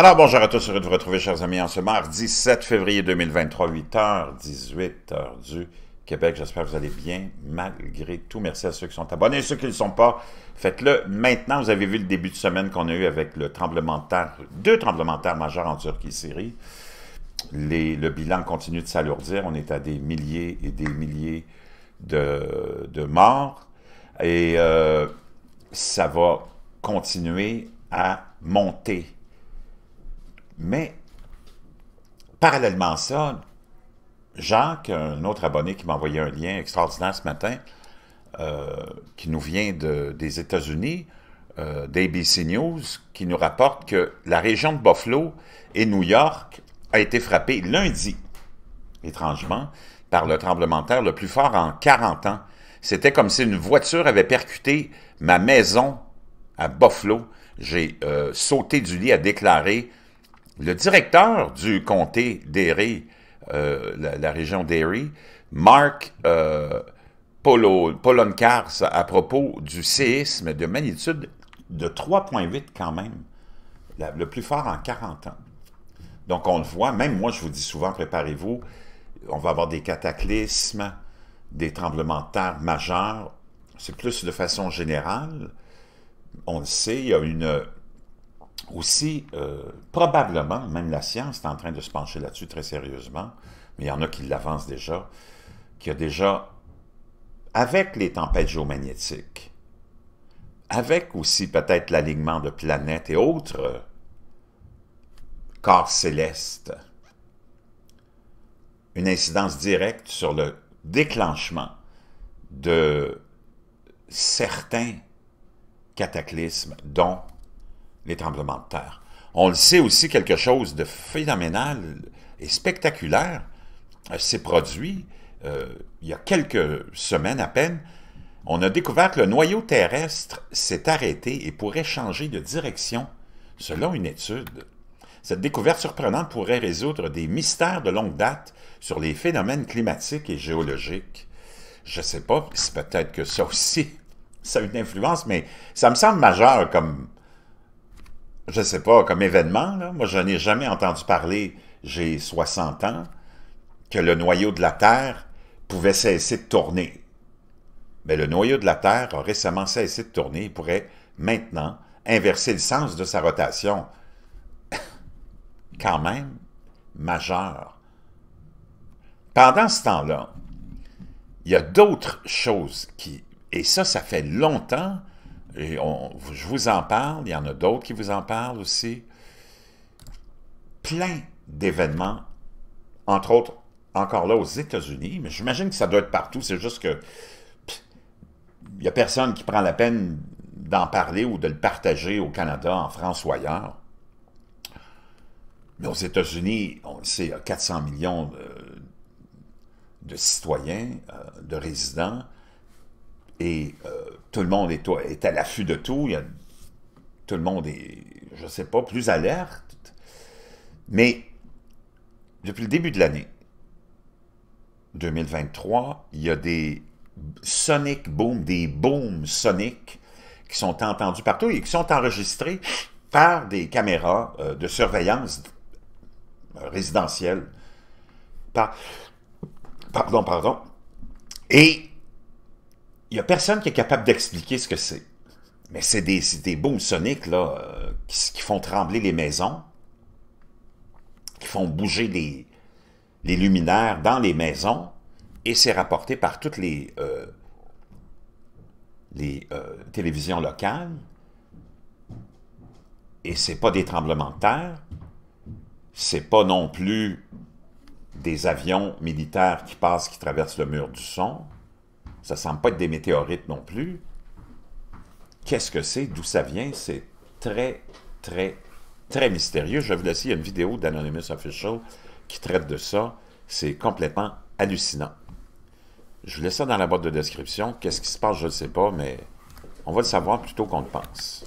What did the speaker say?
Alors, bonjour à tous, heureux de vous retrouver, chers amis, en ce mardi 7 février 2023, 8h18, h du Québec. J'espère que vous allez bien, malgré tout. Merci à ceux qui sont abonnés. Ceux qui ne le sont pas, faites-le maintenant. Vous avez vu le début de semaine qu'on a eu avec le tremblement de terre, deux tremblements de terre majeurs en Turquie Syrie. le bilan continue de s'alourdir. On est à des milliers et des milliers de, morts. Et euh, ça va continuer à monter mais, parallèlement à ça, Jacques, un autre abonné qui m'a envoyé un lien extraordinaire ce matin, euh, qui nous vient des États-Unis, euh, d'ABC News, qui nous rapporte que la région de Buffalo et New York a été frappée lundi, étrangement, par le tremblement de terre le plus fort en 40 ans. C'était comme si une voiture avait percuté ma maison à Buffalo. J'ai euh, sauté du lit à déclarer le directeur du comté d'Erie, euh, la, région d'Erie, Mark euh, à propos du séisme de magnitude de 3,8 quand même, le plus fort en 40 ans. Donc on le voit, même moi je vous dis souvent, préparez-vous, on va avoir des cataclysmes, des tremblements de terre majeurs, c'est plus de façon générale. On le sait, il y a une aussi, euh, probablement, même la science est en train de se pencher là-dessus très sérieusement, mais il y en a qui l'avancent déjà, qu'il y a déjà, avec les tempêtes géomagnétiques, avec aussi peut-être l'alignement de planètes et autres euh, corps célestes, une incidence directe sur le déclenchement de certains cataclysmes, dont les tremblements de terre. On le sait aussi, quelque chose de phénoménal et spectaculaire s'est euh, produit euh, il y a quelques semaines à peine. On a découvert que le noyau terrestre s'est arrêté et pourrait changer de direction, selon une étude. Cette découverte surprenante pourrait résoudre des mystères de longue date sur les phénomènes climatiques et géologiques. Je ne sais pas, peut-être que ça aussi, ça a une influence, mais ça me semble majeur comme, je sais pas, comme événement, là, moi je n'ai jamais entendu parler, j'ai 60 ans, que le noyau de la Terre pouvait cesser de tourner. Mais le noyau de la Terre a récemment cessé de tourner, et pourrait maintenant inverser le sens de sa rotation. Quand même, majeur. Pendant ce temps-là, il y a d'autres choses qui... Et ça, ça fait longtemps et je vous en parle, il y en a d'autres qui vous en parlent aussi. Plein d'événements, entre autres, encore là, aux États-Unis, mais j'imagine que ça doit être partout, c'est juste que il n'y a personne qui prend la peine d'en parler ou de le partager au Canada, en France ou ailleurs. Mais aux États-Unis, on sait, 400 millions de, citoyens, euh, de résidents, et euh, tout le monde est, à l'affût de tout. Il y tout le monde est, je ne sais pas, plus alerte. Mais depuis le début de l'année 2023, il y a des sonic booms, des booms soniques qui sont entendus partout et qui sont enregistrés par des caméras euh, de surveillance résidentielle. Par, pardon, pardon. Et il n'y a personne qui est capable d'expliquer ce que c'est. Mais c'est des, des soniques là, euh, qui, font trembler les maisons, qui font bouger les, luminaires dans les maisons, et c'est rapporté par toutes les, euh, les euh, télévisions locales. Et c'est pas des tremblements de terre, c'est pas non plus des avions militaires qui passent, qui traversent le mur du son, ça ne semble pas être des météorites non plus. Qu'est-ce que c'est? D'où ça vient? C'est très, très, très mystérieux. Je vous laisser une vidéo d'Anonymous Official qui traite de ça. C'est complètement hallucinant. Je vous laisse ça dans la boîte de description. Qu'est-ce qui se passe, je ne sais pas, mais on va le savoir plutôt qu'on le pense.